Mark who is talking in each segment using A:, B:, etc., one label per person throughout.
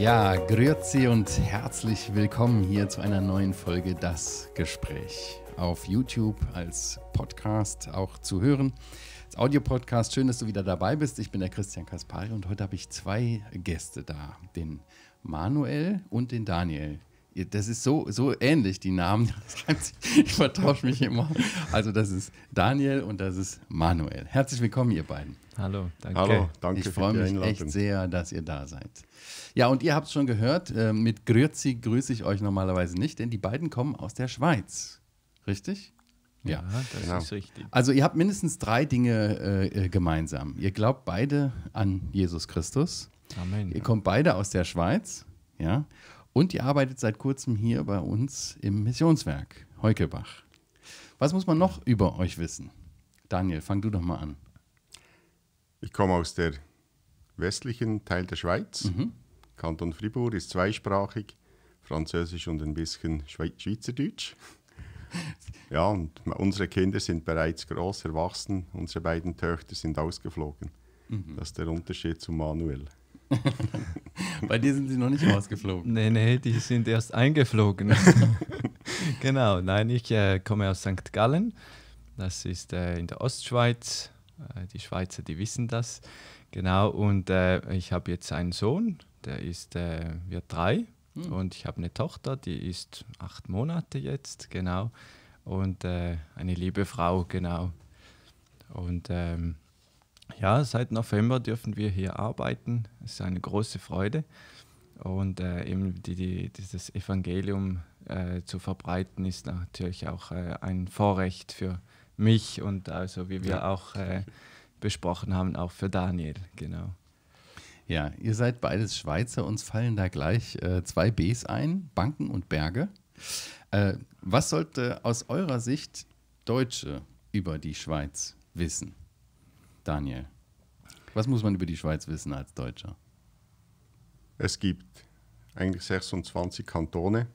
A: Ja, grüezi und herzlich willkommen hier zu einer neuen Folge Das Gespräch. Auf YouTube als Podcast auch zu hören. Als Audio-Podcast, schön, dass du wieder dabei bist. Ich bin der Christian Kaspari und heute habe ich zwei Gäste da, den Manuel und den Daniel das ist so, so ähnlich, die Namen. Ich vertausche mich immer. Also, das ist Daniel und das ist Manuel. Herzlich willkommen, ihr beiden. Hallo, danke. Hallo, danke ich freue mich echt sehr, dass ihr da seid. Ja, und ihr habt es schon gehört, äh, mit Grüezi grüße ich euch normalerweise nicht, denn die beiden kommen aus der Schweiz. Richtig? Ja, ja das genau. ist richtig. Also ihr habt mindestens drei Dinge äh, äh, gemeinsam. Ihr glaubt beide an Jesus Christus. Amen. Ihr kommt beide aus der Schweiz, ja. Und ihr arbeitet seit kurzem hier bei uns im Missionswerk Heukelbach. Was muss man noch über euch wissen? Daniel,
B: fang du doch mal an. Ich komme aus der westlichen Teil der Schweiz. Mhm. Kanton Fribourg ist zweisprachig, Französisch und ein bisschen Schwe Schweizerdeutsch. ja, und unsere Kinder sind bereits groß erwachsen, unsere beiden Töchter sind ausgeflogen. Mhm. Das ist der Unterschied zu Manuel.
C: Bei dir sind sie noch nicht rausgeflogen. Nee, nee, die sind erst eingeflogen. genau, nein, ich äh, komme aus St. Gallen. Das ist äh, in der Ostschweiz. Äh, die Schweizer, die wissen das. Genau, und äh, ich habe jetzt einen Sohn, der ist, äh, wird drei. Hm. Und ich habe eine Tochter, die ist acht Monate jetzt, genau. Und äh, eine liebe Frau, genau. Und ähm, ja, seit November dürfen wir hier arbeiten. Es ist eine große Freude. Und äh, eben die, die, dieses Evangelium äh, zu verbreiten, ist natürlich auch äh, ein Vorrecht für mich und also wie wir ja. auch äh, besprochen haben, auch für Daniel, genau. Ja,
A: ihr seid beides Schweizer, uns fallen da gleich äh, zwei Bs ein, Banken und Berge. Äh, was sollte aus eurer Sicht Deutsche über die Schweiz
B: wissen? Daniel, was muss man über die Schweiz wissen als Deutscher? Es gibt eigentlich 26 Kantone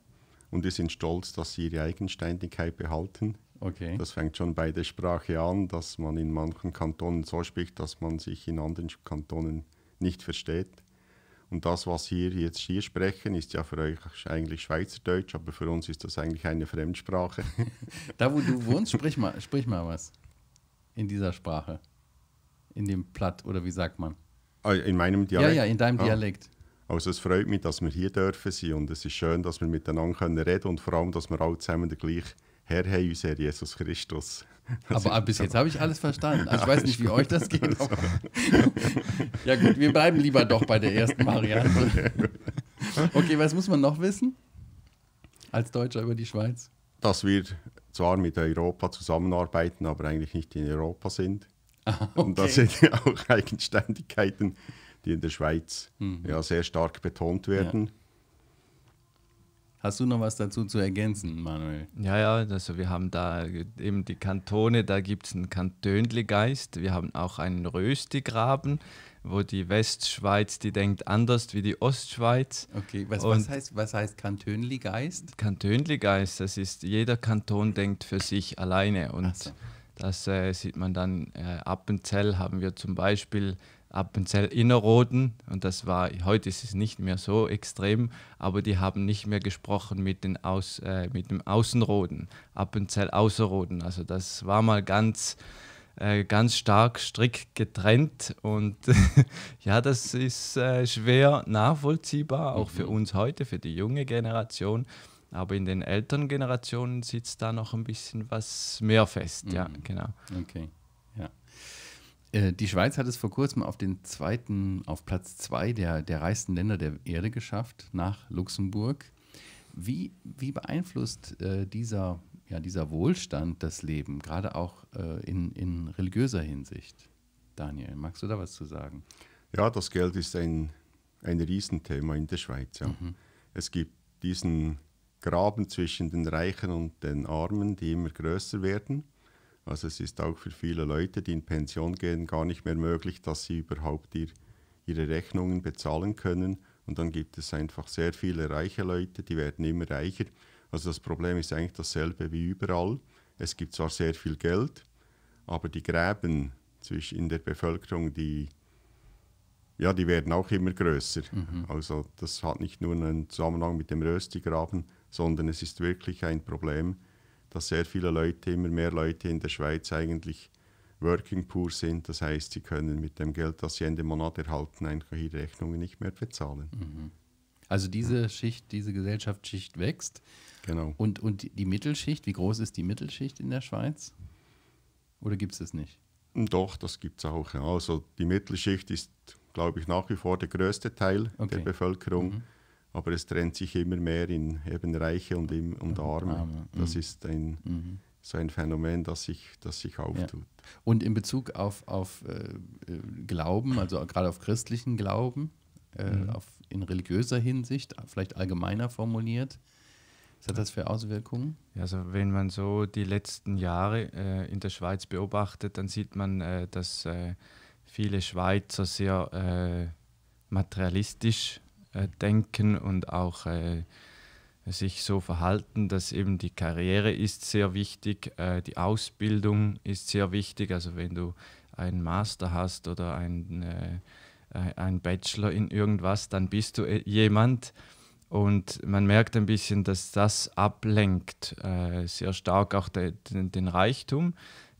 B: und die sind stolz, dass sie ihre Eigenständigkeit behalten. Okay. Das fängt schon bei der Sprache an, dass man in manchen Kantonen so spricht, dass man sich in anderen Kantonen nicht versteht. Und das, was wir jetzt hier sprechen, ist ja für euch eigentlich Schweizerdeutsch, aber für uns ist das eigentlich eine Fremdsprache. da, wo du wohnst, sprich mal, sprich mal was in dieser
A: Sprache in dem Platt, oder wie sagt man?
B: Ah, in meinem Dialekt? Ja, ja, in deinem ah. Dialekt. Also es freut mich, dass wir hier dürfen sein und es ist schön, dass wir miteinander reden können und vor allem, dass wir alle zusammen den gleichen Herr haben, unser Jesus Christus. aber also, bis jetzt genau.
A: habe ich alles verstanden. Also ich weiß nicht, wie euch das geht. Also. ja gut, wir bleiben lieber doch bei der ersten Variante. Okay, was muss man noch wissen als Deutscher über die Schweiz?
B: Dass wir zwar mit Europa zusammenarbeiten, aber eigentlich nicht in Europa sind okay. Und das sind ja auch Eigenständigkeiten, die in der Schweiz mhm. ja sehr stark betont werden. Ja. Hast du noch was dazu zu ergänzen,
C: Manuel? Ja, ja, also wir haben da eben die Kantone, da gibt es einen Kantönlegeist, wir haben auch einen Röstigraben, wo die Westschweiz, die denkt anders wie die Ostschweiz. Okay, was, was heißt, was heißt Kantönlegeist? Kantönlegeist, das ist, jeder Kanton denkt für sich alleine und so. Das äh, sieht man dann äh, Appenzell haben wir zum Beispiel Appenzell Innerrhoden und das war heute ist es nicht mehr so extrem, aber die haben nicht mehr gesprochen mit den Aus, äh, mit dem Außenroden Appenzell Außerroden. Also das war mal ganz äh, ganz stark strikt getrennt und ja, das ist äh, schwer nachvollziehbar, auch mhm. für uns heute, für die junge Generation. Aber in den älteren Generationen sitzt da noch ein bisschen was mehr fest.
A: Mhm. Ja, genau. Okay, äh, die Schweiz hat es vor kurzem auf den zweiten, auf Platz zwei der, der reichsten Länder der Erde geschafft, nach Luxemburg. Wie, wie beeinflusst äh, dieser, ja, dieser Wohlstand das Leben, gerade auch äh, in, in religiöser
B: Hinsicht? Daniel, magst du da was zu sagen? Ja, das Geld ist ein, ein Riesenthema in der Schweiz. Ja. Mhm. Es gibt diesen Graben zwischen den Reichen und den Armen, die immer größer werden. Also es ist auch für viele Leute, die in Pension gehen, gar nicht mehr möglich, dass sie überhaupt ihr, ihre Rechnungen bezahlen können. Und dann gibt es einfach sehr viele reiche Leute, die werden immer reicher. Also das Problem ist eigentlich dasselbe wie überall. Es gibt zwar sehr viel Geld, aber die Gräben in der Bevölkerung, die, ja, die werden auch immer größer. Mhm. Also das hat nicht nur einen Zusammenhang mit dem Röstigraben, sondern es ist wirklich ein Problem, dass sehr viele Leute, immer mehr Leute in der Schweiz eigentlich Working Poor sind. Das heißt, sie können mit dem Geld, das sie Ende Monat erhalten, einfach ihre Rechnungen nicht mehr bezahlen. Mhm. Also diese Schicht, diese
A: Gesellschaftsschicht wächst. Genau. Und,
B: und die Mittelschicht, wie groß ist die Mittelschicht in der Schweiz? Oder gibt es das nicht? Hm, doch, das gibt es auch. Also die Mittelschicht ist, glaube ich, nach wie vor der größte Teil okay. der Bevölkerung. Mhm aber es trennt sich immer mehr in eben Reiche und, im, und Arme. Ah, das mhm. ist ein, mhm. so ein Phänomen, das sich, das sich auftut. Ja.
A: Und in Bezug auf, auf äh, äh, Glauben, also gerade auf christlichen Glauben, äh, mhm. auf, in religiöser Hinsicht, vielleicht allgemeiner formuliert, was hat das für Auswirkungen? Also wenn man so die letzten Jahre äh, in der Schweiz beobachtet, dann sieht
C: man, äh, dass äh, viele Schweizer sehr materialistisch äh, denken und auch äh, sich so verhalten, dass eben die Karriere ist sehr wichtig, äh, die Ausbildung ist sehr wichtig. Also wenn du einen Master hast oder einen, äh, äh Bachelor in irgendwas, dann bist du äh, jemand. Und man merkt ein bisschen, dass das ablenkt äh, sehr stark auch de, den, den Reichtum.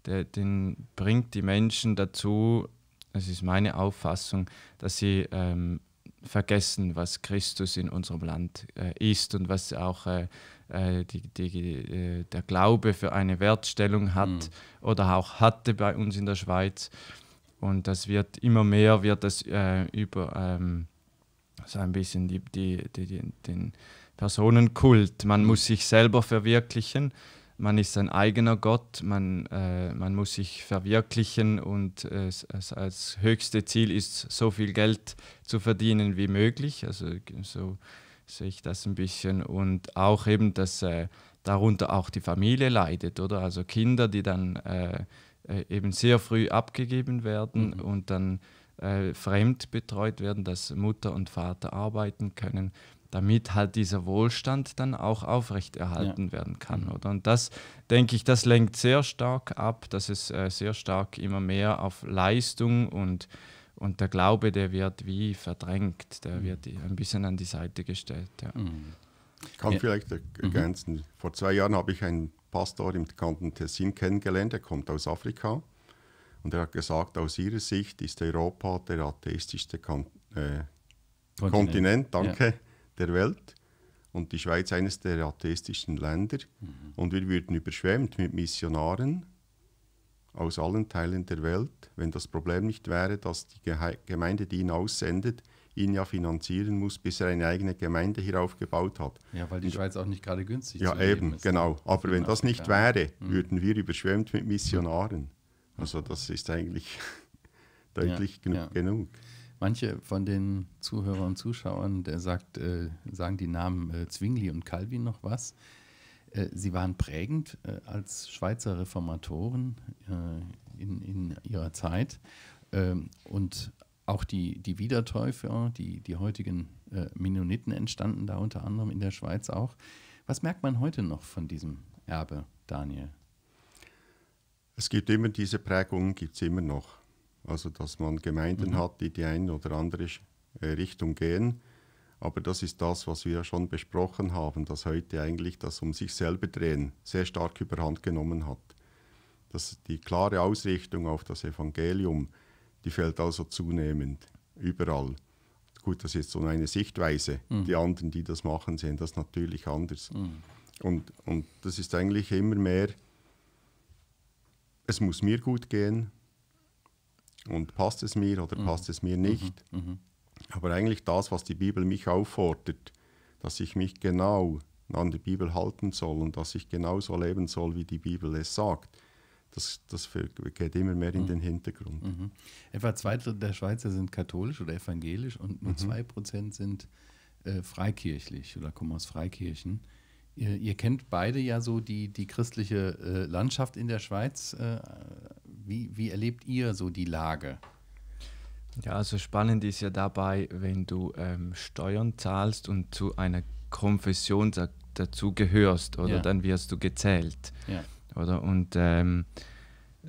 C: De, den bringt die Menschen dazu, das ist meine Auffassung, dass sie ähm, vergessen, was Christus in unserem Land äh, ist und was auch äh, äh die, die, äh, der Glaube für eine Wertstellung hat mhm. oder auch hatte bei uns in der Schweiz. Und das wird immer mehr, wird das äh, über ähm, so ein bisschen die, die, die, den Personenkult. Man mhm. muss sich selber verwirklichen man ist sein eigener Gott, man, äh, man muss sich verwirklichen und äh, es, als höchste Ziel ist, so viel Geld zu verdienen wie möglich. Also so sehe ich das ein bisschen. Und auch eben, dass äh, darunter auch die Familie leidet, oder? Also Kinder, die dann äh, äh, eben sehr früh abgegeben werden mhm. und dann äh, fremd betreut werden, dass Mutter und Vater arbeiten können damit halt dieser Wohlstand dann auch aufrechterhalten ja. werden kann. Oder? Und das, denke ich, das lenkt sehr stark ab, dass es äh, sehr stark immer mehr auf Leistung und, und der Glaube, der wird wie verdrängt, der mhm. wird ein bisschen an die Seite gestellt. Ja. Mhm. Ich kann ja. vielleicht äh, mhm. ergänzen,
B: mhm. vor zwei Jahren habe ich einen Pastor im Kanton Tessin kennengelernt, der kommt aus Afrika. Und er hat gesagt, aus ihrer Sicht ist Europa der atheistischste Kon äh, Kontinent. Kontinent. danke der Welt und die Schweiz eines der atheistischen Länder. Mhm. Und wir würden überschwemmt mit Missionaren aus allen Teilen der Welt, wenn das Problem nicht wäre, dass die Gehe Gemeinde, die ihn aussendet, ihn ja finanzieren muss, bis er eine eigene Gemeinde hier aufgebaut hat.
A: Ja, weil die und, Schweiz auch nicht gerade günstig ja, eben, ist. Ja, ne? eben, genau. Aber wenn das nicht wäre,
B: mhm. würden wir überschwemmt mit Missionaren. Mhm. Also das ist eigentlich deutlich ja, genug. Ja manche von den Zuhörern und
A: Zuschauern, der sagt, äh, sagen die Namen äh, Zwingli und Calvin noch was. Äh, sie waren prägend äh, als Schweizer Reformatoren äh, in, in ihrer Zeit. Ähm, und auch die, die Wiedertäufer, die, die heutigen äh, Mennoniten entstanden da unter anderem in der Schweiz auch. Was merkt man heute noch von
B: diesem Erbe, Daniel? Es gibt immer diese Prägungen, gibt es immer noch also dass man Gemeinden mhm. hat, die die eine oder andere äh, Richtung gehen. Aber das ist das, was wir ja schon besprochen haben, dass heute eigentlich das um sich selber drehen sehr stark überhand genommen hat. Dass die klare Ausrichtung auf das Evangelium, die fällt also zunehmend überall. Gut, das ist so eine Sichtweise. Mhm. Die anderen, die das machen, sehen das natürlich anders. Mhm. Und, und das ist eigentlich immer mehr, es muss mir gut gehen, und passt es mir oder mhm. passt es mir nicht. Mhm. mhm. Aber eigentlich das, was die Bibel mich auffordert, dass ich mich genau an die Bibel halten soll und dass ich genau so leben soll, wie die Bibel es sagt. Das, das geht immer mehr in mhm. den Hintergrund.
A: Mhm. Etwa zwei Drittel der Schweizer sind katholisch oder evangelisch und nur mhm. zwei Prozent sind äh, freikirchlich oder kommen aus Freikirchen. Ihr, ihr, kennt beide ja so die, die christliche äh, Landschaft in der Schweiz äh, wie, wie erlebt ihr so die Lage? Ja, also spannend ist ja dabei, wenn du ähm,
C: Steuern zahlst und zu einer Konfession da, dazu gehörst, oder ja. dann wirst du gezählt. Ja. Oder? Und ähm,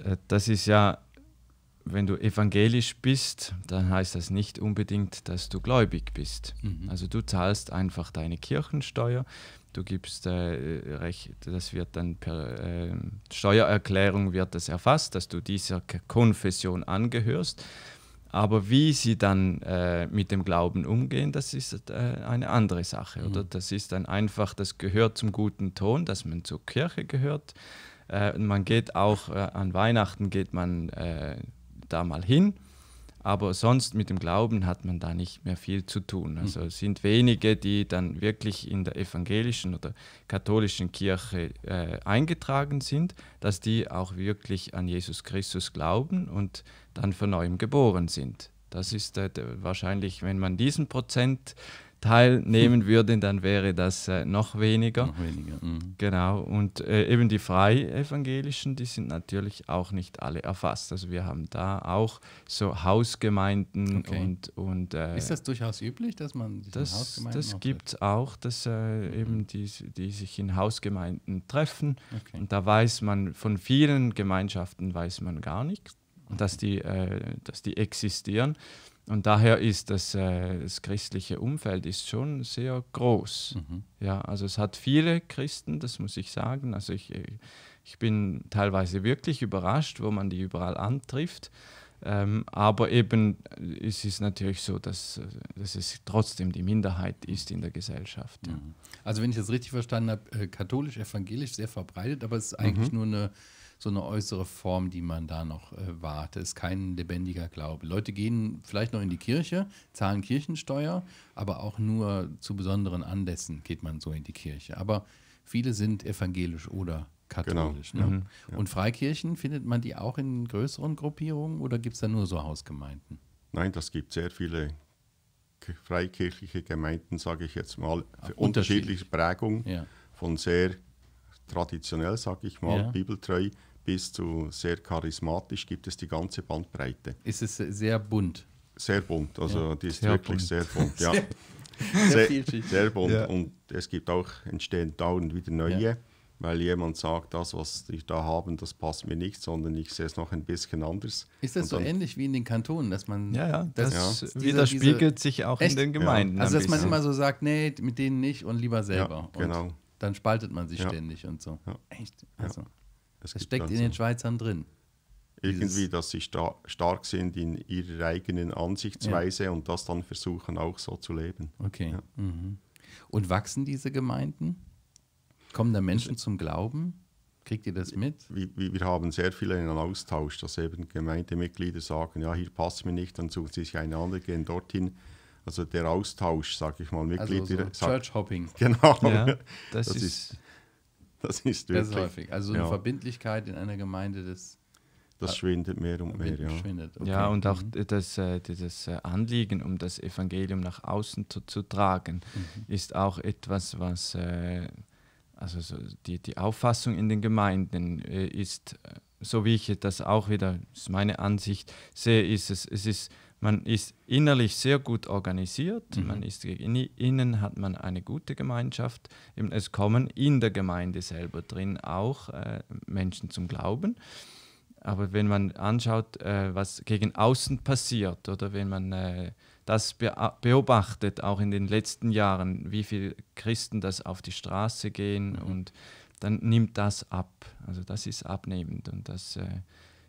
C: äh, das ist ja, wenn du evangelisch bist, dann heißt das nicht unbedingt, dass du gläubig bist. Mhm. Also du zahlst einfach deine Kirchensteuer du gibst äh, recht, das wird dann per äh, Steuererklärung wird das erfasst, dass du dieser Konfession angehörst. Aber wie sie dann äh, mit dem Glauben umgehen, das ist äh, eine andere Sache, mhm. oder? Das ist dann einfach, das gehört zum guten Ton, dass man zur Kirche gehört. Äh, man geht auch äh, an Weihnachten geht man äh, da mal hin aber sonst mit dem Glauben hat man da nicht mehr viel zu tun. Also mhm. es sind wenige, die dann wirklich in der evangelischen oder katholischen Kirche äh, eingetragen sind, dass die auch wirklich an Jesus Christus glauben und dann von neuem geboren sind. Das ist äh, wahrscheinlich, wenn man diesen Prozent teilnehmen würden, dann wäre das äh, noch weniger. Noch weniger. Mhm. Genau. Und äh, eben die Freievangelischen, die sind natürlich auch nicht alle erfasst. Also wir haben da auch so Hausgemeinden okay. und. und äh, Ist das
A: durchaus üblich, dass man sich das, in Hausgemeinden Das
C: gibt es auch, dass äh, mhm. eben die, die sich in Hausgemeinden treffen. Okay. Und da weiß man, von vielen Gemeinschaften weiß man gar nichts, okay. dass, die, äh, dass die existieren. Und daher ist das, äh, das christliche Umfeld ist schon sehr groß. Mhm. Ja, also es hat viele Christen, das muss ich sagen. Also ich, äh, ich bin teilweise wirklich überrascht, wo man die überall antrifft. Ähm, aber eben äh, es ist natürlich so, dass, äh, dass es trotzdem die Minderheit ist in der Gesellschaft.
A: Ja. Mhm. Also wenn ich das richtig verstanden habe, äh, katholisch-evangelisch sehr verbreitet, aber es ist eigentlich mhm. nur eine so eine äußere Form, die man da noch äh, wahrt. Es ist kein lebendiger Glaube. Leute gehen vielleicht noch in die Kirche, zahlen Kirchensteuer, aber auch nur zu besonderen Anlässen geht man so in die Kirche. Aber viele sind evangelisch oder katholisch. Genau. Ne? Mhm, Und Freikirchen, findet man die auch in größeren Gruppierungen
B: oder gibt es da nur so
A: Hausgemeinden?
B: Nein, das gibt sehr viele freikirchliche Gemeinden, sage ich jetzt mal, für unterschiedliche Prägung, ja. von sehr traditionell, sage ich mal, ja. bibeltreu bis zu sehr charismatisch gibt es die ganze Bandbreite. Ist es sehr bunt? Sehr bunt, also ja, die ist sehr wirklich bunt. sehr bunt, ja. Sehr, sehr, bunt ja. und es gibt auch, entstehen dauernd wieder neue, ja. weil jemand sagt, das, was ich da haben, das passt mir nicht, sondern ich sehe es noch ein bisschen anders. Ist das und so
A: ähnlich wie in den Kantonen, dass man... Ja, ja, das, das widerspiegelt sich auch echt? in den Gemeinden. Also dass man immer so sagt, nee, mit denen nicht und lieber selber. genau. Und dann spaltet man sich ständig und so. Echt? Also. Das, das steckt in den Schweizern drin.
B: Irgendwie, dass sie sta stark sind in ihrer eigenen Ansichtsweise ja. und das dann versuchen auch so zu leben. Okay. Ja. Mhm. Und wachsen diese Gemeinden? Kommen da Menschen zum Glauben? Kriegt ihr das mit? Wir, wir haben sehr viel einen Austausch, dass eben Gemeindemitglieder sagen, ja, hier passt mir nicht, dann suchen sie sich eine andere, gehen dorthin. Also der Austausch, sage ich mal, Mitglieder. Also so Church Hopping. Genau. Ja, das, das, ist, das ist wirklich. Das ist häufig. Also so eine ja.
A: Verbindlichkeit in einer Gemeinde, das. Das äh, schwindet mehr und mehr, ja. Okay. Ja, und auch
C: mhm. das, äh, äh, Anliegen, um das Evangelium nach außen zu, zu tragen, mhm. ist auch etwas, was, also so die, die Auffassung in den Gemeinden ist so wie ich das auch wieder, ist meine Ansicht, sehe, ist es, es ist, man ist innerlich sehr gut organisiert, mhm. man ist innen hat man eine gute Gemeinschaft, es kommen in der Gemeinde selber drin auch äh, Menschen zum Glauben. Aber wenn man anschaut, äh, was gegen außen passiert oder wenn man äh, das beobachtet, auch in den letzten Jahren, wie viele Christen das auf die Straße gehen mhm. und dann nimmt das ab. Also das ist abnehmend und das äh,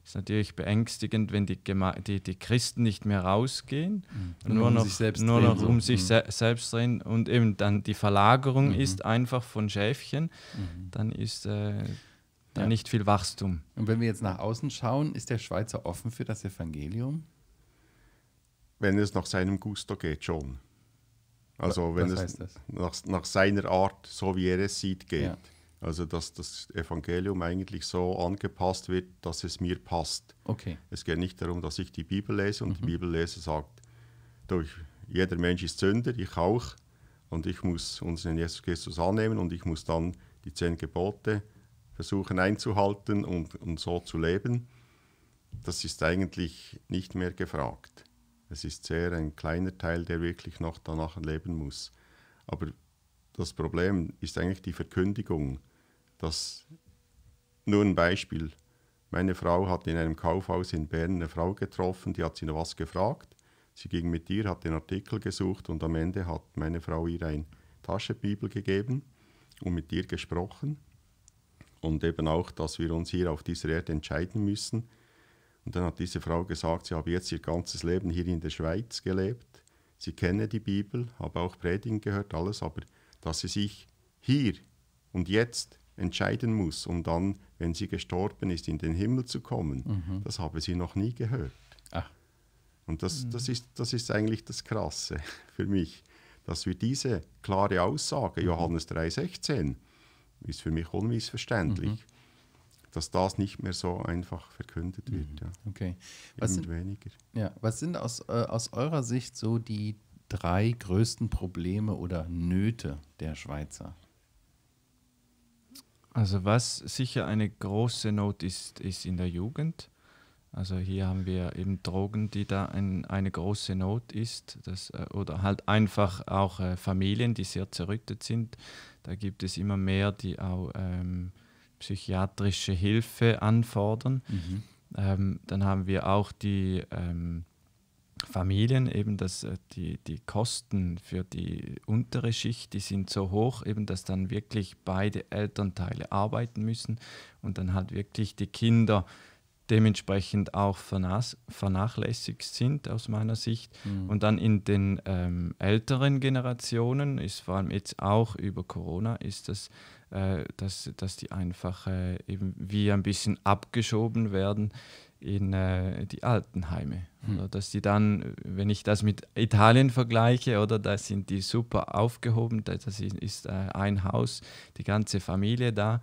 C: ist natürlich beängstigend, wenn die, Gema die, die Christen nicht mehr rausgehen mhm. und nur, um noch, nur noch um sich mhm. se selbst drehen und eben dann die Verlagerung mhm. ist einfach von Schäfchen, mhm. dann ist
A: äh, da ja. nicht viel Wachstum. Und wenn wir jetzt nach außen schauen, ist der Schweizer offen für
B: das Evangelium? Wenn es nach seinem Gusto geht, schon. Also wenn es nach, nach, seiner Art, so wie er es sieht, geht. Ja. Also, dass das Evangelium eigentlich so angepasst wird, dass es mir passt. Okay. Es geht nicht darum, dass ich die Bibel lese und mhm. die lese sagt, durch jeder Mensch ist Sünder, ich auch, und ich muss unseren Jesus Christus annehmen und ich muss dann die zehn Gebote versuchen einzuhalten und, und so zu leben. Das ist eigentlich nicht mehr gefragt. Es ist sehr ein kleiner Teil, der wirklich noch danach leben muss. Aber das Problem ist eigentlich die Verkündigung das nur ein Beispiel. Meine Frau hat in einem Kaufhaus in Bern eine Frau getroffen, die hat sie noch was gefragt. Sie ging mit ihr, hat den Artikel gesucht und am Ende hat meine Frau ihr eine Taschenbibel gegeben und mit ihr gesprochen. Und eben auch, dass wir uns hier auf dieser Erde entscheiden müssen. Und dann hat diese Frau gesagt, sie habe jetzt ihr ganzes Leben hier in der Schweiz gelebt. Sie kenne die Bibel, habe auch Predigen gehört, alles, aber dass sie sich hier und jetzt entscheiden muss, um dann, wenn sie gestorben ist, in den Himmel zu kommen. Mhm. Das habe sie noch nie gehört. Ach. Und das, mhm. das, ist, das ist eigentlich das Krasse für mich, dass wir diese klare Aussage, mhm. Johannes 3,16, ist für mich unmissverständlich, mhm. dass das nicht mehr so einfach verkündet wird. Mhm. Ja. Okay. Was sind, weniger.
A: Ja, was sind aus, äh, aus eurer Sicht so die drei größten Probleme oder Nöte der Schweizer?
C: Also was sicher eine große Not ist, ist in der Jugend. Also hier haben wir eben Drogen, die da ein, eine große Not ist. Das, äh, oder halt einfach auch äh, Familien, die sehr zerrüttet sind. Da gibt es immer mehr, die auch ähm, psychiatrische Hilfe anfordern. Mhm. Ähm, dann haben wir auch die ähm, Familien eben, dass äh, die, die Kosten für die untere Schicht, die sind so hoch, eben, dass dann wirklich beide Elternteile arbeiten müssen und dann halt wirklich die Kinder dementsprechend auch vernachlässigt sind aus meiner Sicht. Mhm. Und dann in den ähm, älteren Generationen ist vor allem jetzt auch über Corona ist das, äh, dass, dass die einfach äh, eben wie ein bisschen abgeschoben werden in äh, die Altenheime. Hm. Oder dass die dann, wenn ich das mit Italien vergleiche, oder da sind die super aufgehoben, das ist äh, ein Haus, die ganze Familie da.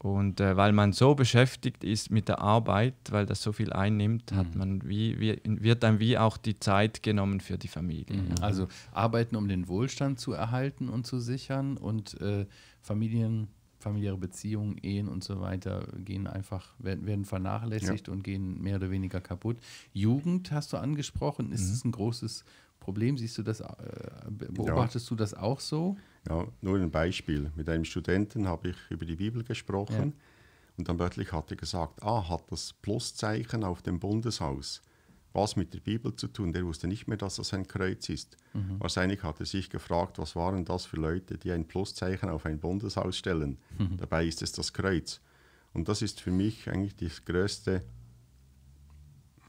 C: Und äh, weil man so beschäftigt ist mit der Arbeit, weil das so viel einnimmt, hat hm.
A: man wie, wie wird dann wie auch die Zeit genommen für die Familie. Mhm. Also arbeiten, um den Wohlstand zu erhalten und zu sichern und äh, Familien familiäre Beziehungen, Ehen und so weiter gehen einfach, werden, werden vernachlässigt ja. und gehen mehr oder weniger kaputt. Jugend hast du angesprochen, ist mhm. es ein großes Problem? Siehst du das, äh, beobachtest ja.
B: du das auch so? Ja, nur ein Beispiel. Mit einem Studenten habe ich über die Bibel gesprochen ja. und dann wörtlich hat er gesagt, ah, hat das Pluszeichen auf dem Bundeshaus was mit der Bibel zu tun. Der wusste nicht mehr, dass das ein Kreuz ist. Mhm. Wahrscheinlich hat er sich gefragt, was waren das für Leute, die ein Pluszeichen auf ein Bundeshaus stellen. Mhm. Dabei ist es das Kreuz. Und das ist für mich eigentlich die größte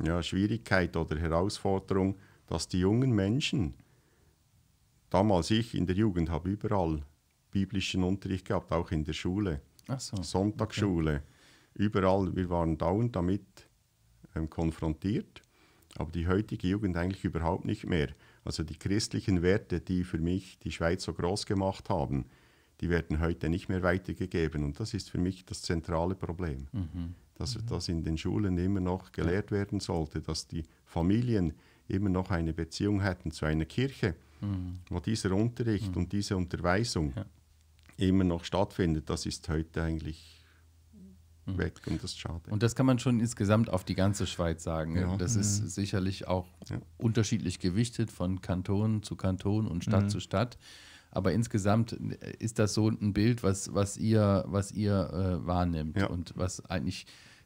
B: ja, Schwierigkeit oder Herausforderung, dass die jungen Menschen, damals ich in der Jugend habe überall biblischen Unterricht gehabt, auch in der Schule, so, Sonntagsschule, okay. überall, wir waren dauernd damit ähm, konfrontiert aber die heutige Jugend eigentlich überhaupt nicht mehr. Also die christlichen Werte, die für mich die Schweiz so groß gemacht haben, die werden heute nicht mehr weitergegeben. Und das ist für mich das zentrale Problem, mhm. dass mhm. das in den Schulen immer noch gelehrt werden sollte, dass die Familien immer noch eine Beziehung hätten zu einer Kirche, mhm. wo dieser Unterricht mhm. und diese Unterweisung ja. immer noch stattfindet. Das ist heute eigentlich Mhm. weg und das ist schade. Und
A: das kann man schon insgesamt auf die ganze Schweiz sagen. Ja. Das ist mhm. sicherlich auch ja. unterschiedlich gewichtet von Kanton zu Kanton und Stadt mhm. zu Stadt. Aber insgesamt äh, ist das so ein Bild, was, was ihr, was ihr äh, wahrnimmt ja. und was eigentlich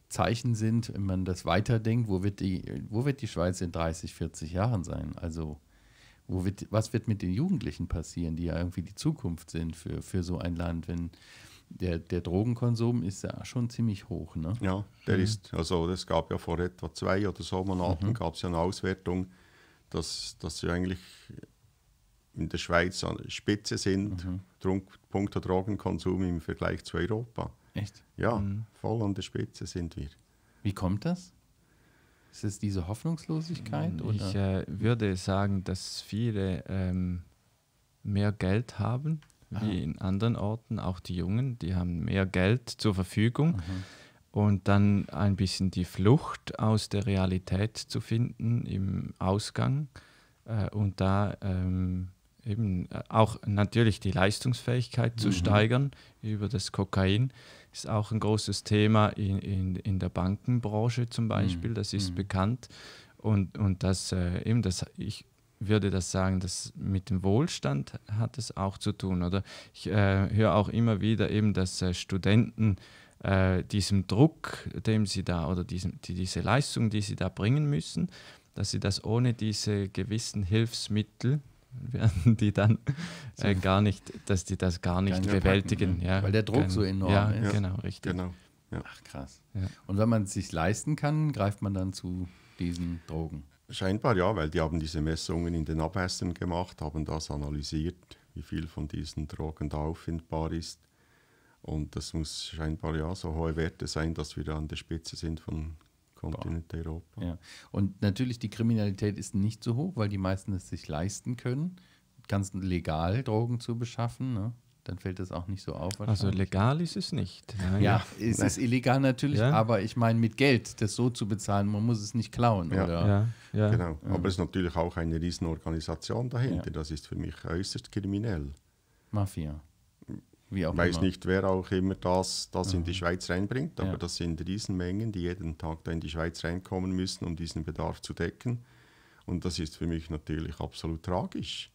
A: Zeichen sind, wenn man das weiterdenkt, wo wird die, wo wird die Schweiz in 30, 40 Jahren sein? Also wo wird, was wird mit den Jugendlichen passieren, die ja irgendwie die Zukunft sind für, für so ein Land, wenn der, der Drogenkonsum ist ja schon ziemlich hoch. Ne? Ja, der mhm. ist,
B: also es gab ja vor etwa zwei oder so Monaten mhm. gab es ja eine Auswertung, dass, dass wir eigentlich in der Schweiz an der Spitze sind, mhm. Trunk, Punkte Drogenkonsum im Vergleich zu Europa. Echt? Ja, mhm. voll an der Spitze sind wir. Wie kommt das? Ist es
A: diese Hoffnungslosigkeit?
C: Oder? Ich äh, würde sagen, dass viele ähm, mehr Geld haben wie in anderen Orten, auch die Jungen, die haben mehr Geld zur Verfügung. Aha. Und dann ein bisschen die Flucht aus der Realität zu finden im Ausgang äh, und da ähm, eben äh, auch natürlich die Leistungsfähigkeit mhm. zu steigern über das Kokain ist auch ein großes Thema in, in, in der Bankenbranche zum mhm. Beispiel, das ist mhm. bekannt. Und, und das äh, eben, das, ich, würde das sagen, dass mit dem Wohlstand hat es auch zu tun. Oder ich äh, höre auch immer wieder eben, dass äh, Studenten äh, diesem Druck, dem sie da oder diesem, die, diese Leistung, die sie da bringen müssen, dass sie das ohne diese gewissen Hilfsmittel werden die dann äh, gar nicht, dass die das gar nicht bewältigen. Packen, ne? ja, Weil der Druck kein, so enorm ja, ist. Ja, genau,
A: richtig. Genau.
B: Ja. Ach krass. Und wenn man es sich leisten kann, greift man dann zu diesen Drogen. Scheinbar ja, weil die haben diese Messungen in den Abwässern gemacht, haben das analysiert, wie viel von diesen Drogen da auffindbar ist. Und das muss scheinbar ja so hohe Werte sein, dass wir da an der Spitze sind von Kontinent Europa. Ja.
A: Und natürlich die Kriminalität ist nicht so hoch, weil die meisten es sich leisten können, ganz legal Drogen zu beschaffen. Ne? Dann fällt das auch nicht so auf. Also legal ist es nicht. Nein. Ja, es Nein. ist illegal natürlich, ja. aber ich meine mit Geld, das so zu bezahlen, man muss es nicht klauen. Ja, ja. ja. genau. Aber
B: es ist natürlich auch eine Riesenorganisation dahinter. Das ist für mich äußerst kriminell. Mafia. Wie auch ich weiß immer. nicht, wer auch immer das, das in die mhm. Schweiz reinbringt, aber das sind Riesenmengen, die jeden Tag da in die Schweiz reinkommen müssen, um diesen Bedarf zu decken. Und das ist für mich natürlich absolut tragisch.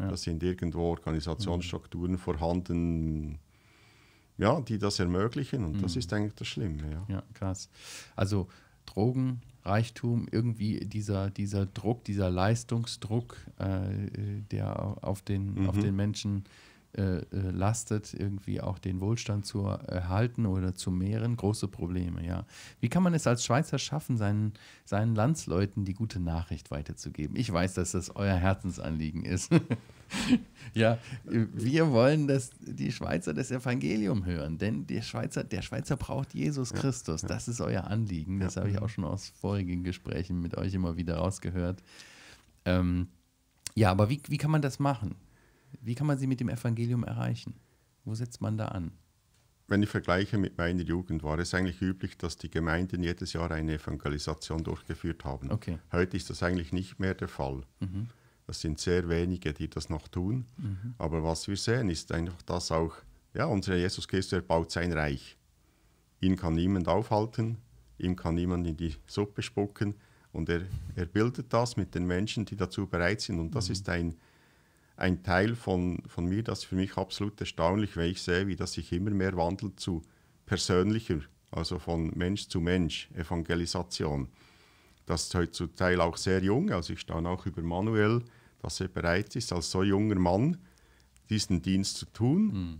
B: Ja. Da sind irgendwo Organisationsstrukturen mhm. vorhanden, ja, die das ermöglichen. Und mhm. das ist eigentlich das Schlimme. Ja. ja, krass. Also Drogen, Reichtum,
A: irgendwie dieser, dieser Druck, dieser Leistungsdruck, äh, der auf den, mhm. auf den Menschen äh, äh, äh, lastet, irgendwie auch den Wohlstand zu erhalten oder zu mehren, große Probleme, ja. Wie kann man es als Schweizer schaffen, seinen, seinen Landsleuten die gute Nachricht weiterzugeben? Ich weiß, dass das euer Herzensanliegen ist. ja, wir wollen, dass die Schweizer das Evangelium hören, denn der Schweizer, der Schweizer braucht Jesus Christus. Das ist euer Anliegen. Das habe ich auch schon aus vorigen Gesprächen mit euch immer wieder rausgehört. Ähm, ja, aber wie, wie kann man das machen? Wie kann man sie mit dem Evangelium erreichen? Wo setzt man da an?
B: Wenn ich vergleiche mit meiner Jugend, war es eigentlich üblich, dass die Gemeinden jedes Jahr eine Evangelisation durchgeführt haben. Okay. Heute ist das eigentlich nicht mehr der Fall. Mhm. Das sind sehr wenige, die das noch tun. Mhm. Aber was wir sehen, ist einfach, dass auch ja, unser Jesus Christus baut sein Reich. Ihn kann niemand aufhalten, ihm kann niemand in die Suppe spucken. Und er, er bildet das mit den Menschen, die dazu bereit sind. Und das mhm. ist ein ein Teil von, von mir, das ist für mich absolut erstaunlich, weil ich sehe, wie das sich immer mehr wandelt zu persönlicher, also von Mensch zu Mensch, Evangelisation. Das ist heute zum Teil auch sehr jung, also ich staune auch über Manuel, dass er bereit ist, als so junger Mann diesen Dienst zu tun. Mhm.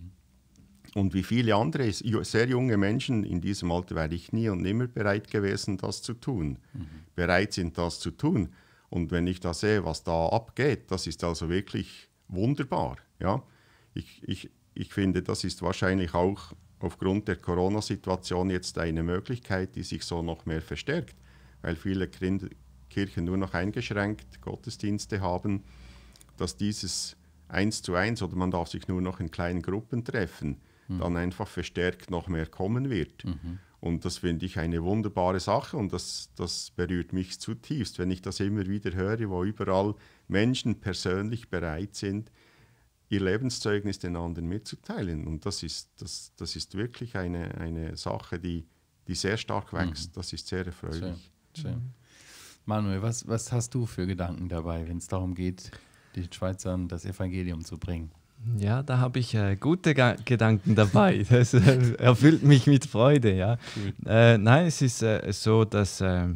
B: Und wie viele andere sehr junge Menschen in diesem Alter wäre ich nie und nimmer bereit gewesen, das zu tun. Mhm. Bereit sind, das zu tun. Und wenn ich da sehe, was da abgeht, das ist also wirklich wunderbar. Ja? Ich, ich, ich finde, das ist wahrscheinlich auch aufgrund der Corona-Situation jetzt eine Möglichkeit, die sich so noch mehr verstärkt, weil viele Kirchen nur noch eingeschränkt Gottesdienste haben, dass dieses eins zu eins oder man darf sich nur noch in kleinen Gruppen treffen, mhm. dann einfach verstärkt noch mehr kommen wird. Mhm. Und das finde ich eine wunderbare Sache und das, das berührt mich zutiefst, wenn ich das immer wieder höre, wo überall Menschen persönlich bereit sind, ihr Lebenszeugnis den anderen mitzuteilen. Und das ist, das, das ist wirklich eine, eine Sache, die, die sehr stark mhm. wächst. Mhm. Das ist sehr erfreulich. Schön. Schön.
A: Manuel, was, was hast du für Gedanken dabei, wenn es darum geht, den Schweizern das Evangelium zu bringen?
C: Ja, da habe ich äh, gute Ga Gedanken dabei. Das äh, erfüllt mich mit Freude. Ja. Äh, nein, es ist äh, so, dass äh,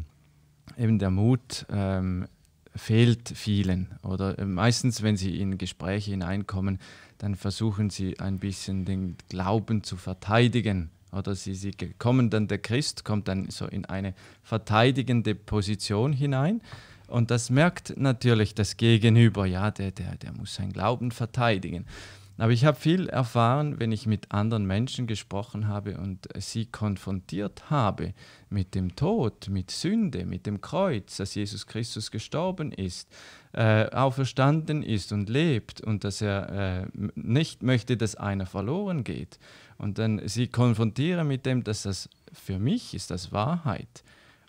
C: eben der Mut ähm, fehlt vielen. Oder äh, meistens, wenn sie in Gespräche hineinkommen, dann versuchen sie ein bisschen den Glauben zu verteidigen. Oder sie, sie kommen dann, der Christ kommt dann so in eine verteidigende Position hinein und das merkt natürlich das Gegenüber, ja, der, der, der muss seinen Glauben verteidigen. Aber ich habe viel erfahren, wenn ich mit anderen Menschen gesprochen habe und sie konfrontiert habe mit dem Tod, mit Sünde, mit dem Kreuz, dass Jesus Christus gestorben ist, äh, auferstanden ist und lebt und dass er äh, nicht möchte, dass einer verloren geht. Und dann sie konfrontiere mit dem, dass das für mich ist, das Wahrheit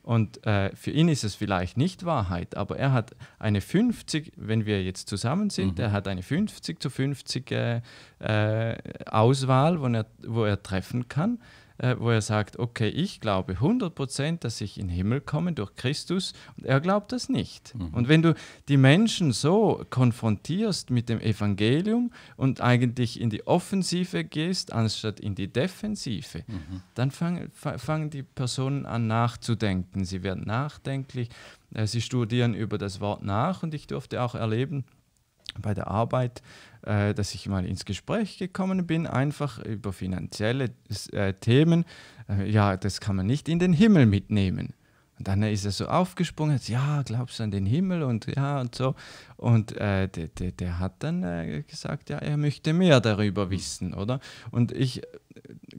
C: und äh, für ihn ist es vielleicht nicht Wahrheit, aber er hat eine 50, wenn wir jetzt zusammen sind, mhm. er hat eine 50 zu 50 äh, äh, Auswahl, wo er, wo er treffen kann äh, wo er sagt, okay, ich glaube 100%, dass ich in den Himmel komme durch Christus und er glaubt das nicht. Mhm. Und wenn du die Menschen so konfrontierst mit dem Evangelium und eigentlich in die Offensive gehst, anstatt in die Defensive, mhm. dann fangen fang die Personen an nachzudenken. Sie werden nachdenklich, äh, sie studieren über das Wort nach und ich durfte auch erleben, bei der Arbeit, äh, dass ich mal ins Gespräch gekommen bin, einfach über finanzielle äh, Themen. Äh, ja, das kann man nicht in den Himmel mitnehmen. Und dann ist er so aufgesprungen, jetzt, ja, glaubst du an den Himmel und ja und so. Und äh, der, der, der, hat dann äh, gesagt, ja, er möchte mehr darüber wissen, oder? Und ich,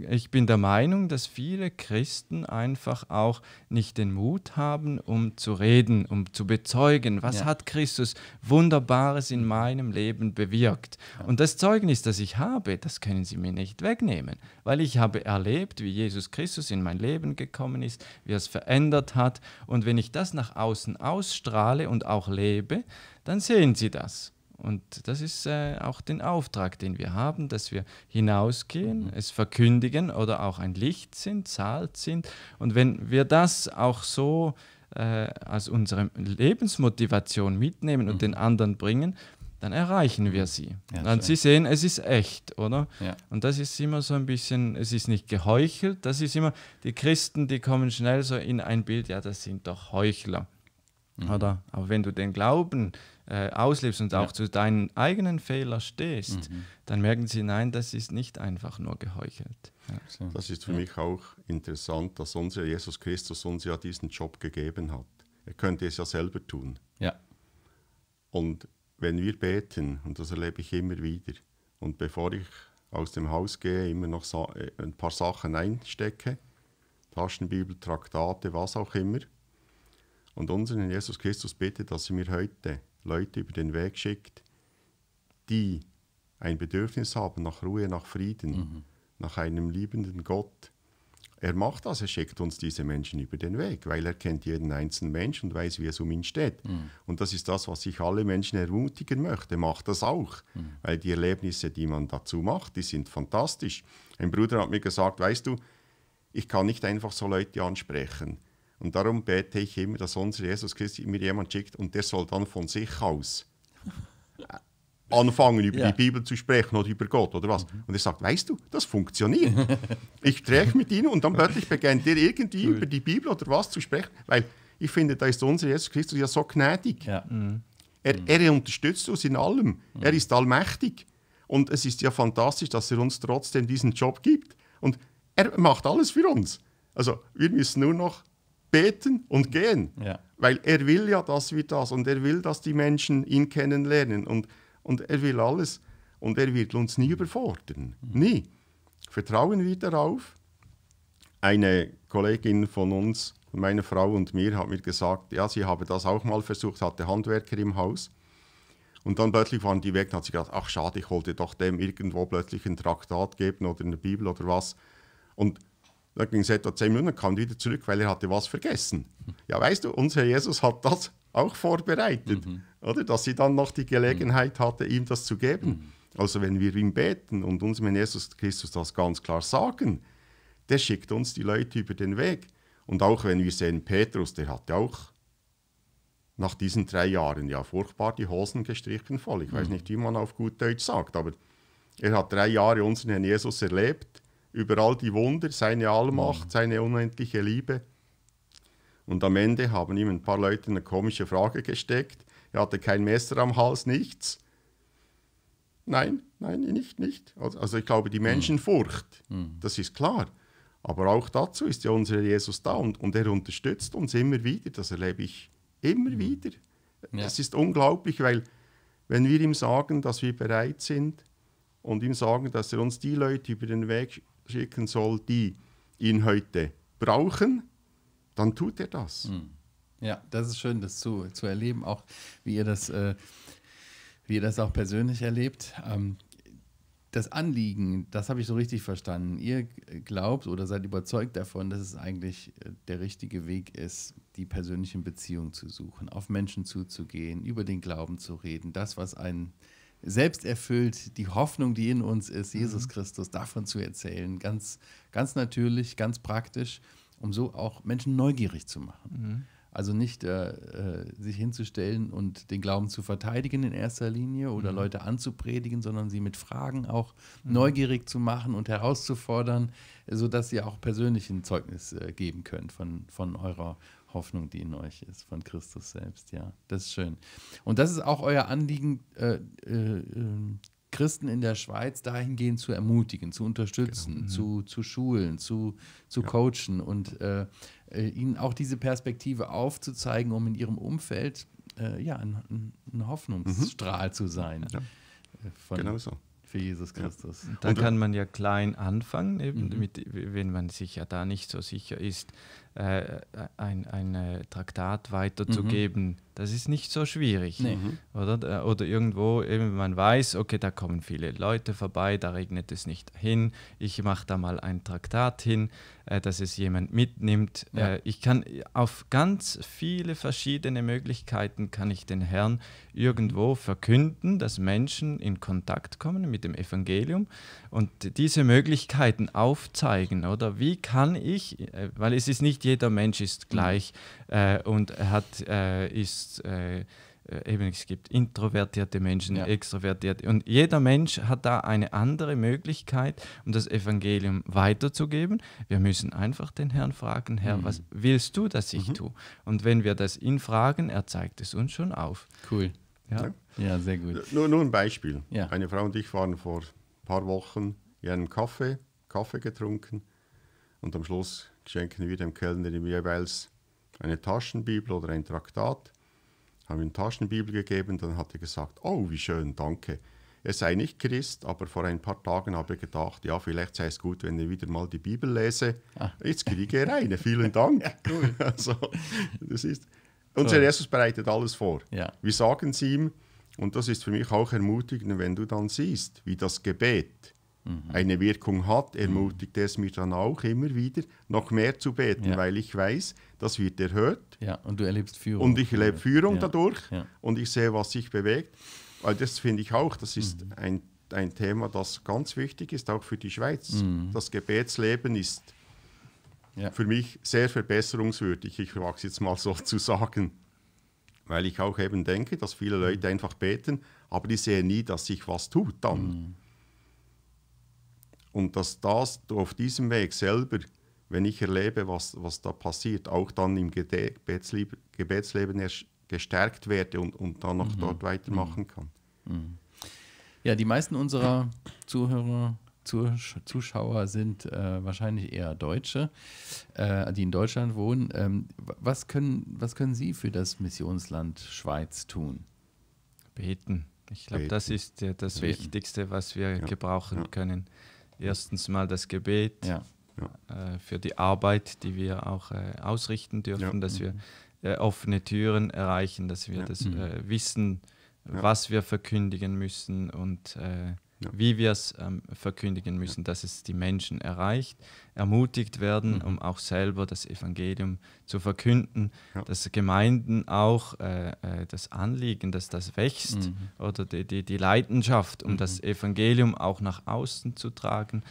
C: ich bin der Meinung, dass viele Christen einfach auch nicht den Mut haben, um zu reden, um zu bezeugen, was ja. hat Christus Wunderbares in meinem Leben bewirkt. Ja. Und das Zeugnis, das ich habe, das können sie mir nicht wegnehmen, weil ich habe erlebt, wie Jesus Christus in mein Leben gekommen ist, wie er es verändert hat. Und wenn ich das nach außen ausstrahle und auch lebe, dann sehen sie das. Und das ist äh, auch den Auftrag, den wir haben, dass wir hinausgehen, mhm. es verkündigen oder auch ein Licht sind, zahlt sind. Und wenn wir das auch so äh, als unsere Lebensmotivation mitnehmen und mhm. den anderen bringen, dann erreichen wir mhm. sie. Ja, dann sie sehen, es ist echt, oder? Ja. Und das ist immer so ein bisschen, es ist nicht geheuchelt, das ist immer, die Christen, die kommen schnell so in ein Bild, ja, das sind doch Heuchler. Mhm. Oder? Aber wenn du den Glauben äh, auslebst und ja. auch zu deinen eigenen Fehlern stehst, mhm. dann merken sie, nein, das ist nicht einfach nur geheuchelt. Ja. Das ist für ja. mich
B: auch interessant, dass unser Jesus Christus uns ja diesen Job gegeben hat. Er könnte es ja selber tun. Ja. Und wenn wir beten, und das erlebe ich immer wieder, und bevor ich aus dem Haus gehe, immer noch äh, ein paar Sachen einstecke, Taschenbibel, Traktate, was auch immer, und unseren Jesus Christus bitte, dass er mir heute Leute über den Weg schickt, die ein Bedürfnis haben nach Ruhe, nach Frieden, mhm. nach einem liebenden Gott. Er macht das, er schickt uns diese Menschen über den Weg, weil er kennt jeden einzelnen Mensch und weiß, wie es um ihn steht. Mhm. Und das ist das, was ich alle Menschen ermutigen möchte. Macht das auch, mhm. weil die Erlebnisse, die man dazu macht, die sind fantastisch. Ein Bruder hat mir gesagt, weißt du, ich kann nicht einfach so Leute ansprechen. Und darum bete ich immer, dass unser Jesus Christus mir jemand schickt und der soll dann von sich aus äh, anfangen, über ja. die Bibel zu sprechen oder über Gott oder was. Mhm. Und er sagt, weißt du, das funktioniert. ich spreche mit ihnen und dann plötzlich beginnt er irgendwie cool. über die Bibel oder was zu sprechen, weil ich finde, da ist unser Jesus Christus ja so gnädig. Ja. Mhm. Er, mhm. er, unterstützt uns in allem. Mhm. Er ist allmächtig. Und es ist ja fantastisch, dass er uns trotzdem diesen Job gibt. Und er macht alles für uns. Also wir müssen nur noch beten und gehen. Ja. Weil er will ja, dass wir das und er will, dass die Menschen ihn kennenlernen und, und er will alles und er wird uns nie überfordern. Mhm. Nie. Vertrauen wir darauf. Eine Kollegin von uns, meine Frau und mir, hat mir gesagt, ja, sie habe das auch mal versucht, hatte Handwerker im Haus. Und dann plötzlich waren die weg und hat sie gesagt, ach schade, ich wollte doch dem irgendwo plötzlich ein Traktat geben oder eine Bibel oder was. Und dann ging es etwa zehn Minuten und kam wieder zurück, weil er hatte was vergessen. Ja, weißt du, unser Jesus hat das auch vorbereitet, mhm. oder? Dass sie dann noch die Gelegenheit hatte, ihm das zu geben. Mhm. Also wenn wir ihm beten und uns mit Jesus Christus das ganz klar sagen, der schickt uns die Leute über den Weg. Und auch wenn wir sehen, Petrus, der hatte auch nach diesen drei Jahren ja furchtbar die Hosen gestrichen voll. Ich mhm. weiß nicht, wie man auf gut Deutsch sagt, aber er hat drei Jahre unseren Herrn Jesus erlebt über all die Wunder, seine Allmacht, mhm. seine unendliche Liebe. Und am Ende haben ihm ein paar Leute eine komische Frage gesteckt. Er hatte kein Messer am Hals, nichts. Nein, nein, nicht, nicht. Also ich glaube, die mhm. Menschenfurcht, mhm. das ist klar. Aber auch dazu ist ja unser Jesus da und, und er unterstützt uns immer wieder. Das erlebe ich immer mhm. wieder. Ja. Das ist unglaublich, weil wenn wir ihm sagen, dass wir bereit sind und ihm sagen, dass er uns die Leute über den Weg schicken soll, die ihn heute brauchen, dann tut er das. Hm. Ja, das ist schön, das
A: zu, zu erleben, auch wie ihr das, äh, wie ihr das auch persönlich erlebt. Ähm, das Anliegen, das habe ich so richtig verstanden. Ihr glaubt oder seid überzeugt davon, dass es eigentlich äh, der richtige Weg ist, die persönlichen Beziehungen zu suchen, auf Menschen zuzugehen, über den Glauben zu reden, das, was einen selbst erfüllt, die Hoffnung, die in uns ist, mhm. Jesus Christus, davon zu erzählen. Ganz, ganz natürlich, ganz praktisch, um so auch Menschen neugierig zu machen. Mhm. Also nicht äh, äh, sich hinzustellen und den Glauben zu verteidigen in erster Linie oder mhm. Leute anzupredigen, sondern sie mit Fragen auch mhm. neugierig zu machen und herauszufordern, sodass ihr auch persönlich ein Zeugnis äh, geben könnt von, von eurer Hoffnung, die in euch ist, von Christus selbst. Ja, das ist schön. Und das ist auch euer Anliegen, äh, äh, ähm, Christen in der Schweiz dahingehend zu ermutigen, zu unterstützen, genau. mhm. zu, zu schulen, zu, zu ja. coachen und äh, äh ihnen auch diese Perspektive aufzuzeigen, um in ihrem Umfeld äh, ja, ein, ein Hoffnungsstrahl mhm. zu sein. Ja. Äh, von, genau so für Jesus Christus. Ja. Dann kann man ja klein anfangen, eben mhm. mit, wenn man sich
C: ja da nicht so sicher ist, äh, ein, ein äh, Traktat weiterzugeben. Mhm. Das ist nicht so schwierig. Nee. Mhm. Oder? Äh, oder irgendwo, eben, man weiß, okay, da kommen viele Leute vorbei, da regnet es nicht hin, ich mache da mal ein Traktat hin, äh, dass es jemand mitnimmt. Ja. Äh, ich kann auf ganz viele verschiedene Möglichkeiten kann ich den Herrn irgendwo verkünden, dass Menschen in Kontakt kommen mit dem Evangelium und diese Möglichkeiten aufzeigen. Oder wie kann ich, äh, weil es ist nicht jeder Mensch ist mhm. gleich äh, und hat, äh, ist, äh, eben es gibt introvertierte Menschen, ja. extrovertierte. Und jeder Mensch hat da eine andere Möglichkeit, um das Evangelium weiterzugeben. Wir müssen einfach den Herrn fragen, Herr, mhm. was willst du, dass ich mhm. tue? Und wenn wir das ihn fragen, er
B: zeigt es uns schon auf. Cool. Ja, ja. sehr gut. Nur, nur ein Beispiel. Eine Frau und ich waren vor ein paar Wochen in einem Kaffee, Kaffee getrunken. Und am Schluss schenken wir dem Kellner jeweils eine Taschenbibel oder ein Traktat. Haben ihm eine Taschenbibel gegeben, dann hat er gesagt, oh, wie schön, danke. Er sei nicht Christ, aber vor ein paar Tagen habe ich gedacht, ja, vielleicht sei es gut, wenn ich wieder mal die Bibel lese. Ah. Jetzt kriege ich eine, vielen Dank. Ja, cool. also, das ist, unser cool. Jesus bereitet alles vor. Ja. Wir sagen es ihm, und das ist für mich auch ermutigend, wenn du dann siehst, wie das Gebet mhm. eine Wirkung hat, ermutigt mhm. es mich dann auch immer wieder, noch mehr zu beten, ja. weil ich weiß, das wird erhört. Ja, und du erlebst Führung. Und ich erlebe Führung ja. dadurch und ich sehe, was sich bewegt. Weil das finde ich auch, das ist mhm. ein, ein Thema, das ganz wichtig ist, auch für die Schweiz. Mhm. Das Gebetsleben ist für mich sehr verbesserungswürdig, ich wage es jetzt mal so zu sagen weil ich auch eben denke, dass viele mhm. Leute einfach beten, aber die sehen nie, dass sich was tut dann. Mhm und dass das auf diesem Weg selber, wenn ich erlebe, was, was da passiert, auch dann im Gebetsleben, Gebetsleben gestärkt werde und, und dann noch mhm. dort weitermachen mhm. kann. Mhm. Ja, die meisten
A: unserer Zuhörer Zuschauer sind äh, wahrscheinlich eher Deutsche, äh, die in Deutschland wohnen. Ähm, was, können, was können Sie für das Missionsland Schweiz tun? Beten. Ich glaube, das
C: ist äh, das Beten. Wichtigste, was wir ja. gebrauchen ja. können erstens mal das Gebet ja. Ja. Äh, für die Arbeit, die wir auch äh, ausrichten dürfen, ja. dass mhm. wir äh, offene Türen erreichen, dass wir das mhm. äh, Wissen, was wir verkündigen müssen und äh, ja. wie wir es ähm, verkündigen müssen, ja. dass es die Menschen erreicht, ermutigt werden, mhm. um auch selber das Evangelium zu verkünden, ja. dass Gemeinden auch äh, äh das Anliegen, dass das wächst mhm. oder die, die, die, Leidenschaft, um mhm. das Evangelium auch nach außen zu tragen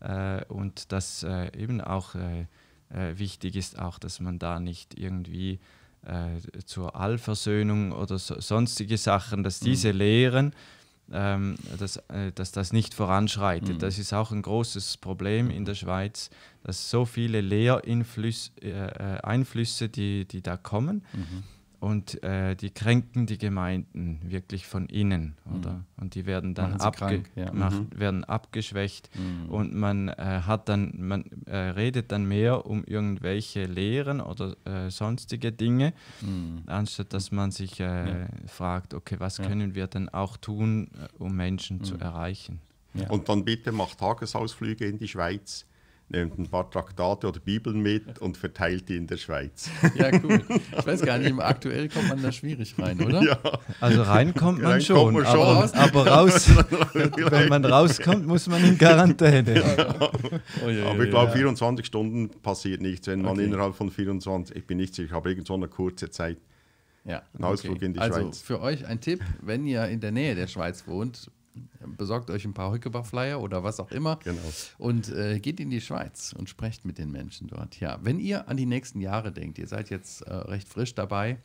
C: äh, und dass äh, eben auch äh, äh, wichtig ist, auch dass man da nicht irgendwie zur Allversöhnung oder so, sonstige Sachen, dass mhm. diese Lehren, ähm, dass, äh, dass das nicht voranschreitet. Mhm. Das ist auch ein großes Problem in der Schweiz, dass so viele Lehreinflüsse, äh, äh, Einflüsse, die, die da kommen. Mhm und äh, die kränken die Gemeinden wirklich von innen, hm. oder? Mhm. Und die werden dann abge ja. macht, mhm. werden abgeschwächt mhm. und man äh, hat dann, man äh, redet dann mehr um irgendwelche Lehren oder äh, sonstige Dinge, mhm. anstatt dass man sich äh, ja. fragt, okay, was ja. können wir denn auch tun, äh, um Menschen zu mhm.
B: erreichen? Und dann bitte macht Tagesausflüge in die Schweiz nehmt ein paar Traktate oder Bibeln mit und verteilt die in der Schweiz. Ja, cool. Ich weiß gar nicht, aktuell kommt
A: man da schwierig rein, oder? Ja. Also rein kommt man rein schon, kommt man schon. Aber, aber, raus, wenn man rauskommt, muss man in Quarantäne. Ja. Oh, aber ich glaube, 24 Stunden
B: passiert nichts, wenn man okay. innerhalb von 24, ich bin nicht sicher, aber irgend so eine kurze Zeit. Ja, okay. Ausflug in die also Schweiz.
A: Für euch ein Tipp, wenn ihr in der Nähe der Schweiz wohnt, besorgt euch ein paar Hückebar-Flyer oder was auch immer genau. und äh, geht in die Schweiz und sprecht mit den Menschen dort. Ja, wenn ihr an die nächsten Jahre denkt, ihr seid jetzt äh, recht frisch dabei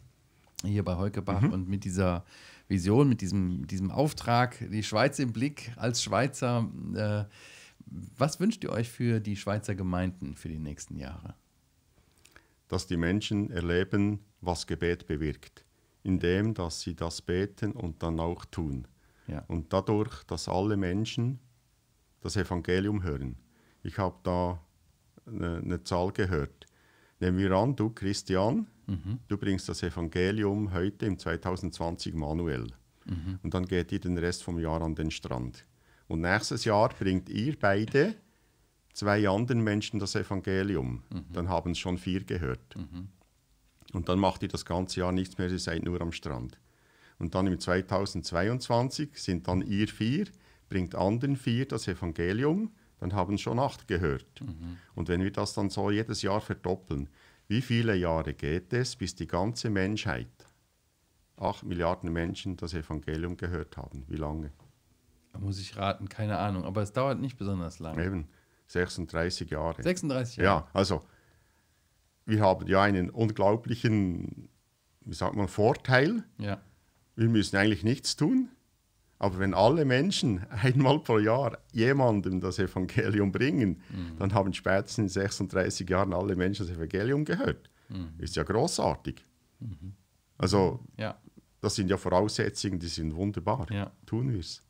A: hier bei Heukebach mhm. und mit dieser Vision, mit diesem, diesem Auftrag, die Schweiz im Blick als Schweizer. Äh, was wünscht ihr euch für die Schweizer Gemeinden für die nächsten Jahre?
B: Dass die Menschen erleben, was Gebet bewirkt, indem dass sie das beten und dann auch tun. Ja. Und dadurch, dass alle Menschen das Evangelium hören. Ich habe da eine, eine, Zahl gehört. Nehmen wir an, du Christian, mhm. du bringst das Evangelium heute im 2020 manuell. Mhm. Und dann geht ihr den Rest vom Jahr an den Strand. Und nächstes Jahr bringt ihr beide zwei anderen Menschen das Evangelium. Mhm. Dann haben es schon vier gehört. Mhm. Und dann macht ihr das ganze Jahr nichts mehr, ihr seid nur am Strand. Und dann im 2022 sind dann ihr vier, bringt anderen vier das Evangelium, dann haben schon acht gehört. Mhm. Und wenn wir das dann so jedes Jahr verdoppeln, wie viele Jahre geht es, bis die ganze Menschheit, acht Milliarden Menschen, das Evangelium gehört haben? Wie lange? Da muss ich raten, keine Ahnung. Aber es dauert nicht besonders lange. Eben, 36 Jahre. 36 Jahre. Ja, also wir haben ja einen unglaublichen, wie sagt man, Vorteil. Ja wir müssen eigentlich nichts tun. Aber wenn alle Menschen einmal pro Jahr jemandem das Evangelium bringen, mhm. dann haben spätestens in 36 Jahren alle Menschen das Evangelium gehört. Mhm. Ist ja großartig. Mhm. Also, ja. das sind ja Voraussetzungen, die sind wunderbar. Ja. Tun wir es.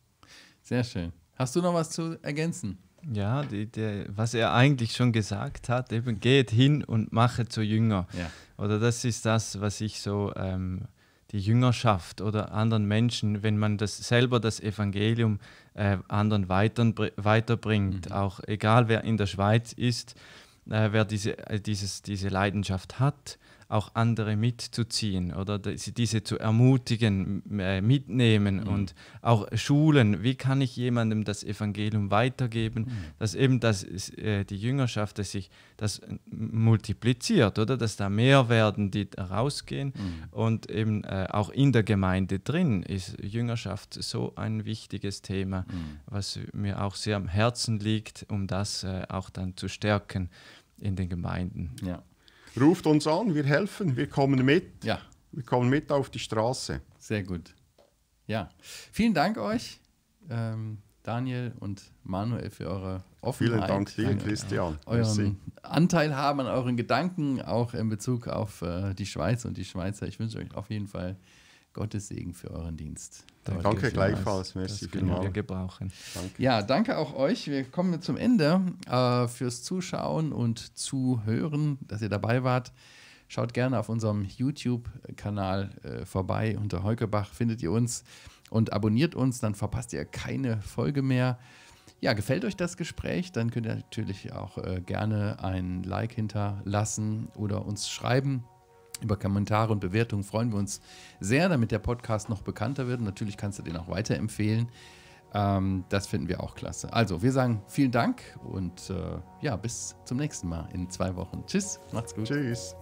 B: Sehr schön.
A: Hast du noch was zu ergänzen? Ja, die, die,
C: was er eigentlich schon gesagt hat, eben geht hin und mache zu Jünger. Ja. Oder das ist das, was ich so ähm, die Jüngerschaft oder anderen Menschen, wenn man das selber das Evangelium äh, anderen weitern, weiterbringt, mhm. auch egal wer in der Schweiz ist, äh, wer diese, äh, dieses, diese Leidenschaft hat, auch andere mitzuziehen oder diese zu ermutigen, äh, mitnehmen mhm. und auch schulen. Wie kann ich jemandem das Evangelium weitergeben, mhm. dass eben das, äh, die Jüngerschaft, dass sich das multipliziert oder dass da mehr werden, die rausgehen mhm. und eben äh, auch in der Gemeinde drin ist Jüngerschaft so ein wichtiges Thema, mhm. was mir auch sehr am Herzen liegt, um das auch dann zu stärken in den
B: Gemeinden. Ja. Ruft uns an, wir helfen, wir kommen mit. Ja. Wir kommen mit auf die Straße. Sehr gut. Ja, vielen Dank euch, ähm,
A: Daniel und Manuel, für eure Offenheit. Vielen Dank dir, Christian. Äh, euren Anteil haben an euren Gedanken, auch in Bezug auf äh, die Schweiz und die Schweizer. Ich wünsche euch auf jeden Fall Gottes Segen für euren Dienst. Danke, danke gleichfalls. Merci das können wir gebrauchen. Danke. Ja, danke auch euch. Wir kommen zum Ende äh, fürs Zuschauen und Zuhören, dass ihr dabei wart. Schaut gerne auf unserem YouTube-Kanal äh, vorbei. Unter Heukebach findet ihr uns und abonniert uns, dann verpasst ihr keine Folge mehr. Ja, gefällt euch das Gespräch, dann könnt ihr natürlich auch äh, gerne ein Like hinterlassen oder uns schreiben. Über Kommentare und Bewertungen freuen wir uns sehr, damit der Podcast noch bekannter wird. Natürlich kannst du den auch weiterempfehlen. Ähm, das finden wir auch klasse. Also, wir sagen vielen Dank und äh, ja, bis zum nächsten Mal in zwei Wochen. Tschüss, macht's gut. Tschüss.